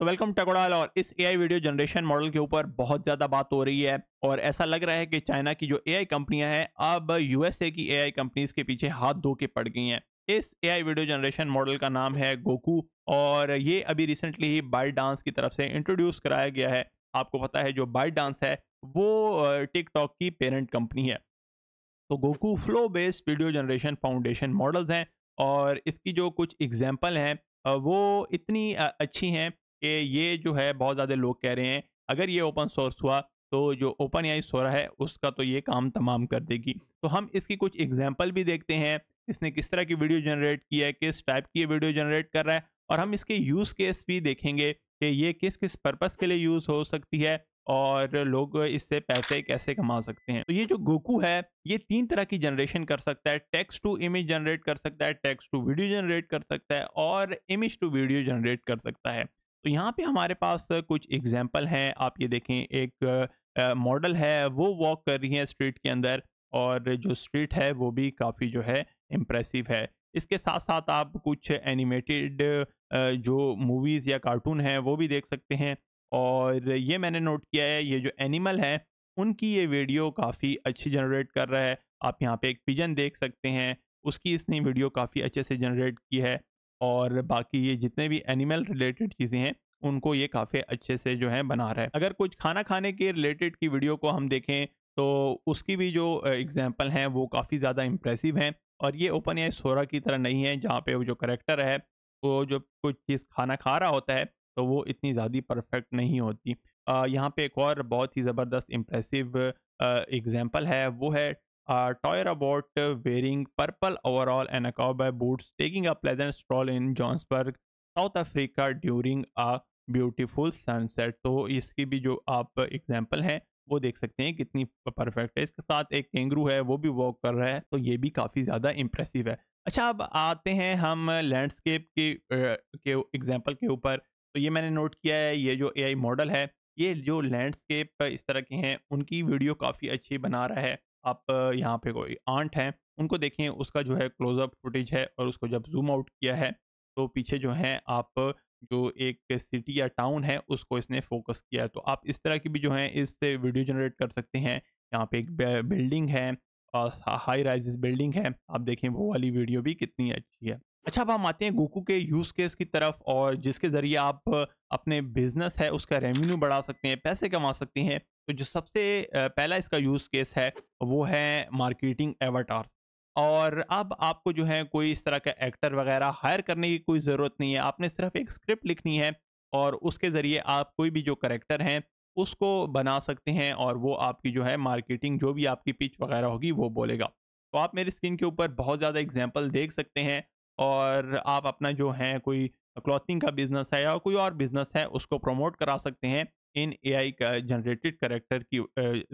तो वेलकम टकोडाल और इस एआई वीडियो जनरेशन मॉडल के ऊपर बहुत ज़्यादा बात हो रही है और ऐसा लग रहा है कि चाइना की जो एआई कंपनियां हैं अब यूएसए की एआई कंपनीज के पीछे हाथ धो के पड़ गई हैं इस एआई वीडियो जनरेशन मॉडल का नाम है गोकू और ये अभी रिसेंटली ही बाइट डांस की तरफ से इंट्रोड्यूस कराया गया है आपको पता है जो बाइट डांस है वो टिकटॉक की पेरेंट कंपनी है तो Goku flow based video generation foundation models हैं और इसकी जो कुछ एग्जाम्पल हैं वो इतनी अच्छी हैं कि ये जो है बहुत ज़्यादा लोग कह रहे हैं अगर ये ओपन सोर्स हुआ तो जो ओपन आई सोरा है उसका तो ये काम तमाम कर देगी तो हम इसकी कुछ एग्जाम्पल भी देखते हैं इसने किस तरह की वीडियो जनरेट की है किस टाइप की वीडियो जनरेट कर रहा है और हम इसके यूज़ केस भी देखेंगे कि ये किस किस पर्पज़ के लिए यूज़ हो सकती है और लोग इससे पैसे कैसे कमा सकते हैं तो ये जो गोकू है ये तीन तरह की जनरेशन कर सकता है टेक्स्ट टू इमेज जनरेट कर सकता है टेक्स्ट टू वीडियो जनरेट कर सकता है और इमेज टू वीडियो जनरेट कर सकता है तो यहाँ पे हमारे पास कुछ एग्जाम्पल हैं आप ये देखें एक मॉडल है वो वॉक कर रही है स्ट्रीट के अंदर और जो स्ट्रीट है वो भी काफ़ी जो है इम्प्रेसिव है इसके साथ साथ आप कुछ एनिमेटेड जो मूवीज़ या कार्टून हैं वो भी देख सकते हैं और ये मैंने नोट किया है ये जो एनिमल है उनकी ये वीडियो काफ़ी अच्छी जनरेट कर रहा है आप यहाँ पे एक पिजन देख सकते हैं उसकी इसने वीडियो काफ़ी अच्छे से जनरेट की है और बाकी ये जितने भी एनिमल रिलेटेड चीज़ें हैं उनको ये काफ़ी अच्छे से जो है बना रहा है अगर कुछ खाना खाने के रिलेटेड की वीडियो को हम देखें तो उसकी भी जो एग्जाम्पल हैं वो काफ़ी ज़्यादा इम्प्रेसिव हैं और ये ओपन या सोरा की तरह नहीं है जहाँ पे वो जो करेक्टर है वो जो कुछ चीज़ खाना खा रहा होता है तो वो इतनी ज़्यादा परफेक्ट नहीं होती यहाँ पे एक और बहुत ही ज़बरदस्त इम्प्रेसिव एग्जाम्पल है वो है are toy robot uh, wearing purple overall and a cowboy boots taking a pleasant stroll in Johannesburg, South Africa during a beautiful sunset तो इसकी भी जो आप एग्जाम्पल है वो देख सकते हैं कितनी परफेक्ट है इसके साथ एक केंगरू है वो भी वॉक कर रहा है तो ये भी काफ़ी ज़्यादा इम्प्रेसिव है अच्छा अब आते हैं हम लैंडस्केप के के एग्जाम्पल के ऊपर तो ये मैंने नोट किया है ये जो एआई मॉडल है ये जो लैंडस्केप इस तरह के हैं उनकी वीडियो काफ़ी अच्छी बना रहा है आप यहाँ पे कोई आंट हैं उनको देखें उसका जो है क्लोजअप फुटेज है और उसको जब जूम आउट किया है तो पीछे जो है आप जो एक सिटी या टाउन है उसको इसने फोकस किया है तो आप इस तरह की भी जो है इससे वीडियो जनरेट कर सकते हैं यहाँ पे एक बिल्डिंग है हाई राइज बिल्डिंग है आप देखें वो वाली वीडियो भी कितनी अच्छी है अच्छा अब हम आते हैं गोकू के यूज़ केस की तरफ और जिसके ज़रिए आप अपने बिजनेस है उसका रेवेन्यू बढ़ा सकते हैं पैसे कमा सकते हैं तो जो सबसे पहला इसका यूज़ केस है वो है मार्केटिंग एवाटार और अब आपको जो है कोई इस तरह का एक्टर वगैरह हायर करने की कोई ज़रूरत नहीं है आपने सिर्फ एक स्क्रिप्ट लिखनी है और उसके ज़रिए आप कोई भी जो करेक्टर हैं उसको बना सकते हैं और वो आपकी जो है मार्केटिंग जो भी आपकी पिच वगैरह होगी वो बोलेगा तो आप मेरी स्क्रीन के ऊपर बहुत ज़्यादा एग्जाम्पल देख सकते हैं और आप अपना जो है कोई क्लॉथिंग का बिज़नेस है या कोई और बिज़नेस है उसको प्रमोट करा सकते हैं इन एआई का जनरेटेड करेक्टर की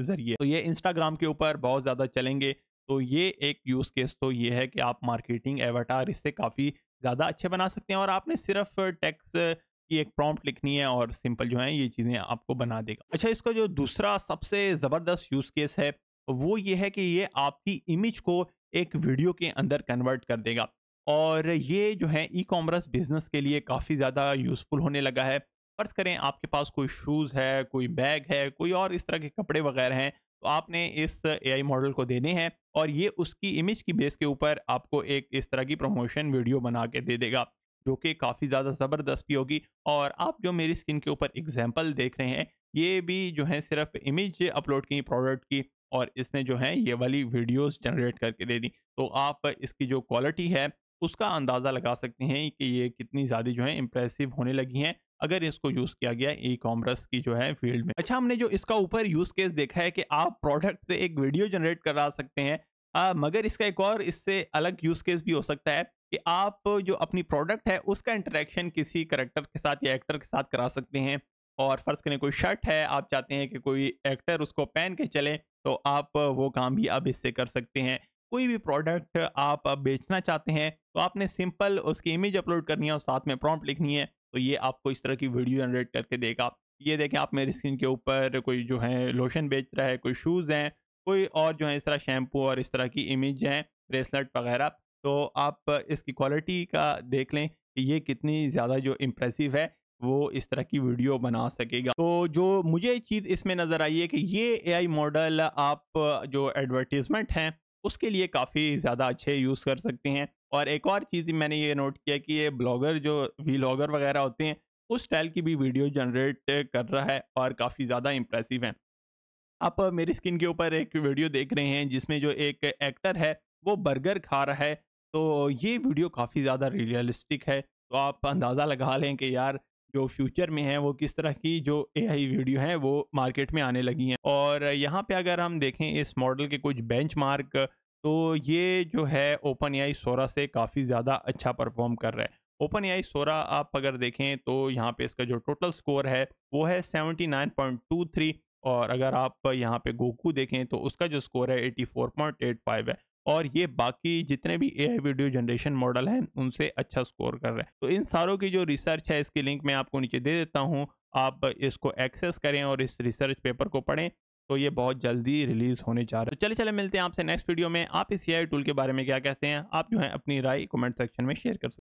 ज़रिए तो ये इंस्टाग्राम के ऊपर बहुत ज़्यादा चलेंगे तो ये एक यूज़ केस तो ये है कि आप मार्केटिंग एवटार इससे काफ़ी ज़्यादा अच्छे बना सकते हैं और आपने सिर्फ टैक्स की एक प्रॉम्प्ट लिखनी है और सिंपल जो है ये चीज़ें आपको बना देगा अच्छा इसका जो दूसरा सबसे ज़बरदस्त यूज़ केस है वो ये है कि ये आपकी इमेज को एक वीडियो के अंदर कन्वर्ट कर देगा और ये जो है ई कॉमर्स बिजनेस के लिए काफ़ी ज़्यादा यूज़फुल होने लगा है फ़र्ज़ करें आपके पास कोई शूज़ है कोई बैग है कोई और इस तरह के कपड़े वगैरह हैं तो आपने इस एआई मॉडल को देने हैं और ये उसकी इमेज की बेस के ऊपर आपको एक इस तरह की प्रमोशन वीडियो बना के दे देगा जो कि काफ़ी ज़्यादा ज़बरदस्त भी होगी और आप जो मेरी स्किन के ऊपर एग्जाम्पल देख रहे हैं ये भी जो है सिर्फ इमेज अपलोड की प्रोडक्ट की और इसने जो है ये वाली वीडियोस जनरेट करके दे दी तो आप इसकी जो क्वालिटी है उसका अंदाज़ा लगा सकते हैं कि ये कितनी ज़्यादा जो है इम्प्रेसिव होने लगी हैं अगर इसको यूज किया गया ई कॉमर्स की जो है फील्ड में अच्छा हमने जो इसका ऊपर यूज केस देखा है कि आप प्रोडक्ट से एक वीडियो जनरेट करा सकते हैं आ, मगर इसका एक और इससे अलग यूज केस भी हो सकता है कि आप जो अपनी प्रोडक्ट है उसका इंटरेक्शन किसी करेक्टर के साथ या एक्टर के साथ करा सकते हैं और फ़र्ज़ करें कोई शर्ट है आप चाहते हैं कि कोई एक्टर उसको पहन के चले तो आप वो काम भी अब इससे कर सकते हैं कोई भी प्रोडक्ट आप बेचना चाहते हैं तो आपने सिंपल उसकी इमेज अपलोड करनी है और साथ में प्रॉम्प्ट लिखनी है तो ये आपको इस तरह की वीडियो जनरेट करके देगा ये देखें आप मेरी स्किन के ऊपर कोई जो है लोशन बेच रहा है कोई शूज़ हैं कोई और जो है इस तरह शैम्पू और इस तरह की इमेज हैं ब्रेसलेट वगैरह तो आप इसकी क्वालिटी का देख लें कि ये कितनी ज़्यादा जो इम्प्रेसिव है वो इस तरह की वीडियो बना सकेगा तो जो मुझे चीज़ इसमें नज़र आई है कि ये एआई मॉडल आप जो एडवर्टीज़मेंट हैं उसके लिए काफ़ी ज़्यादा अच्छे यूज़ कर सकते हैं और एक और चीज़ मैंने ये नोट किया कि ये ब्लॉगर जो व्लॉगर वगैरह होते हैं उस स्टाइल की भी वीडियो जनरेट कर रहा है और काफ़ी ज़्यादा इम्प्रेसिव है आप मेरी स्किन के ऊपर एक वीडियो देख रहे हैं जिसमें जो एक एक्टर है वो बर्गर खा रहा है तो ये वीडियो काफ़ी ज़्यादा रियलिस्टिक है तो आप अंदाज़ा लगा लें कि यार जो फ्यूचर में है वो किस तरह की जो ए आई वीडियो हैं वो मार्केट में आने लगी हैं और यहाँ पे अगर हम देखें इस मॉडल के कुछ बेंचमार्क तो ये जो है ओपन ए आई सोरा से काफ़ी ज़्यादा अच्छा परफॉर्म कर रहा है ओपन ए आई सोरा आप अगर देखें तो यहाँ पे इसका जो टोटल स्कोर है वो है seventy nine point two three और अगर आप यहाँ पे गोकू देखें तो उसका जो स्कोर है फोर पॉइंट एट फाइव है और ये बाकी जितने भी A I video generation model हैं उनसे अच्छा स्कोर कर रहे हैं तो इन सारों की जो रिसर्च है इसकी लिंक मैं आपको नीचे दे देता हूँ आप इसको एक्सेस करें और इस रिसर्च पेपर को पढ़ें तो ये बहुत जल्दी रिलीज़ होने जा रहा है तो चले चले मिलते हैं आपसे नेक्स्ट वीडियो में आप इस ए टूल के बारे में क्या कहते हैं आप जो है अपनी राय कमेंट सेक्शन में शेयर कर सकते